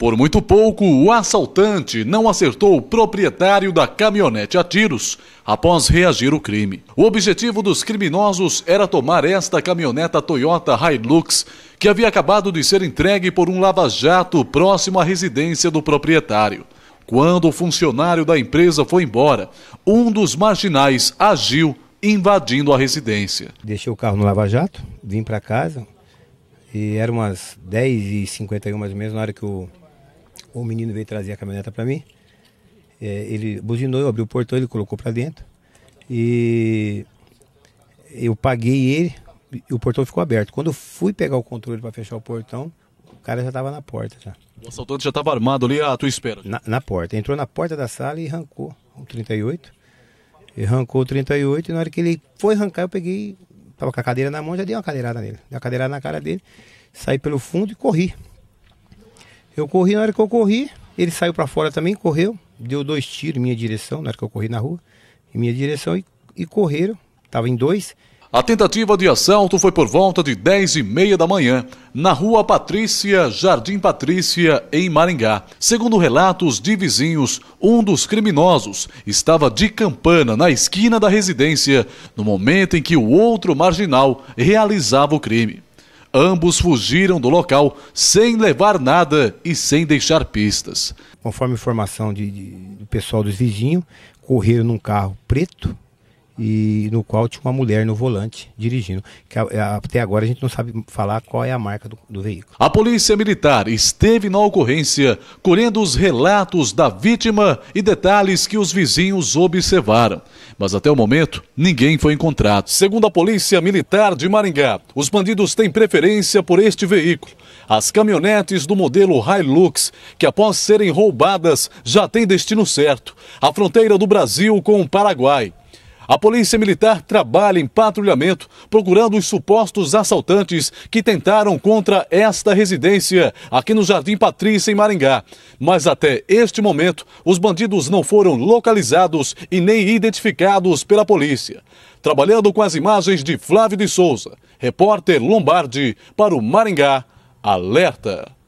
Por muito pouco, o assaltante não acertou o proprietário da caminhonete a tiros após reagir o crime. O objetivo dos criminosos era tomar esta caminhoneta Toyota Hilux, que havia acabado de ser entregue por um lava-jato próximo à residência do proprietário. Quando o funcionário da empresa foi embora, um dos marginais agiu invadindo a residência. Deixei o carro no lava-jato, vim para casa e era umas 10h51 mais ou menos na hora que o o menino veio trazer a caminhoneta para mim. É, ele buzinou, eu abri o portão, ele colocou para dentro. E eu paguei ele e o portão ficou aberto. Quando eu fui pegar o controle para fechar o portão, o cara já estava na porta já. O assaltante já estava armado ali à tua espera. Na, na, porta. Entrou na porta da sala e arrancou o 38. E arrancou o 38 e na hora que ele foi arrancar, eu peguei, tava com a cadeira na mão, já dei uma cadeirada nele. Dei uma cadeirada na cara dele, saí pelo fundo e corri. Eu corri na hora que eu corri, ele saiu para fora também, correu, deu dois tiros em minha direção, na hora que eu corri na rua, em minha direção e, e correram. Tava em dois. A tentativa de assalto foi por volta de 10 e meia da manhã, na rua Patrícia, Jardim Patrícia, em Maringá. Segundo relatos de vizinhos, um dos criminosos estava de campana na esquina da residência no momento em que o outro marginal realizava o crime. Ambos fugiram do local sem levar nada e sem deixar pistas. Conforme informação de, de, do pessoal dos vizinhos, correram num carro preto, e no qual tinha uma mulher no volante dirigindo. Que até agora a gente não sabe falar qual é a marca do, do veículo. A Polícia Militar esteve na ocorrência, colhendo os relatos da vítima e detalhes que os vizinhos observaram. Mas até o momento, ninguém foi encontrado. Segundo a Polícia Militar de Maringá, os bandidos têm preferência por este veículo. As caminhonetes do modelo Hilux, que após serem roubadas já têm destino certo, a fronteira do Brasil com o Paraguai. A Polícia Militar trabalha em patrulhamento procurando os supostos assaltantes que tentaram contra esta residência aqui no Jardim Patrícia, em Maringá. Mas até este momento, os bandidos não foram localizados e nem identificados pela polícia. Trabalhando com as imagens de Flávio de Souza, repórter Lombardi, para o Maringá Alerta.